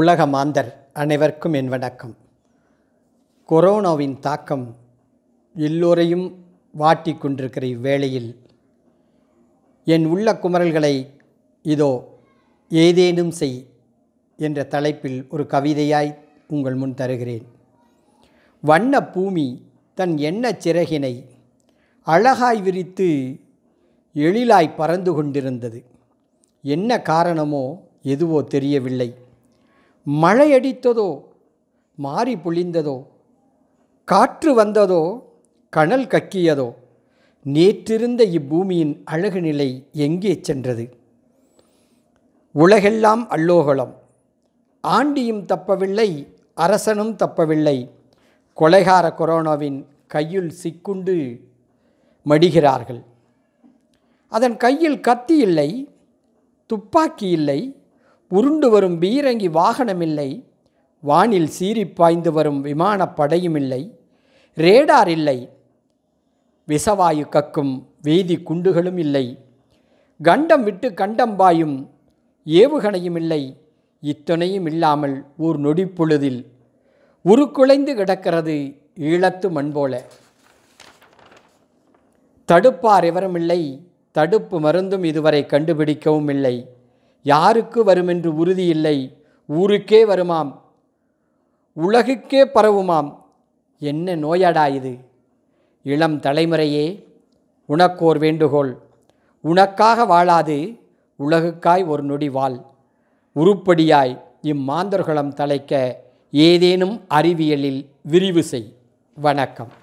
உலக மாந்தர் அனைவருக்கும் என் வணக்கம் கொரோனாவின் தாக்கம் எல்லோரையும் வாட்டி கொண்டிருக்கிற இவ்வேளையில் என் உள்ள குமரல்களை இதோ ஏதேனும் செய் என்ற தலைப்பில் ஒரு கவிதையாய் உங்கள் முன் தருகிறேன் வண்ண பூமி தன் எண்ண சிறகினை அழகாய் விரித்து எழிலாய் பறந்து கொண்டிருந்தது என்ன காரணமோ எதுவோ தெரியவில்லை மழையடித்ததோ மாறி பொழிந்ததோ காற்று வந்ததோ கணல் கக்கியதோ நேற்றிருந்த இப்பூமியின் அழகு நிலை எங்கே சென்றது உலகெல்லாம் அல்லோகலம் ஆண்டியும் தப்பவில்லை அரசனும் தப்பவில்லை கொலைகார கொரோனாவின் கையில் சிக்குண்டு மடிகிறார்கள் அதன் கையில் கத்தி இல்லை துப்பாக்கி இல்லை உருண்டு வரும் பீரங்கி வாகனமில்லை வானில் சீறி பாய்ந்து வரும் விமானப் படையும் இல்லை ரேடார் இல்லை விசவாயு கக்கும் வேதி குண்டுகளும் இல்லை கண்டம் விட்டு கண்டம் பாயும் ஏவுகணையும் இல்லை இத்துணையும் இல்லாமல் ஓர் நொடிப்பொழுதில் உருக்குலைந்து கிடக்கிறது ஈழத்து மண் போல தடுப்பார் எவரும் இல்லை தடுப்பு மருந்தும் இதுவரை கண்டுபிடிக்கவும் இல்லை யாருக்கு வருமென்று உறுதியில்லை ஊருக்கே வருமாம் உலகுக்கே பரவுமாம் என்ன நோயாடா இது இளம் தலைமுறையே உனக்கோர் வேண்டுகோள் உனக்காக வாழாது உலகுக்காய் ஒரு நொடி வாழ் உருப்படியாய் இம்மாந்தர்களம் தலைக்க ஏதேனும் அறிவியலில் விரிவு செய் வணக்கம்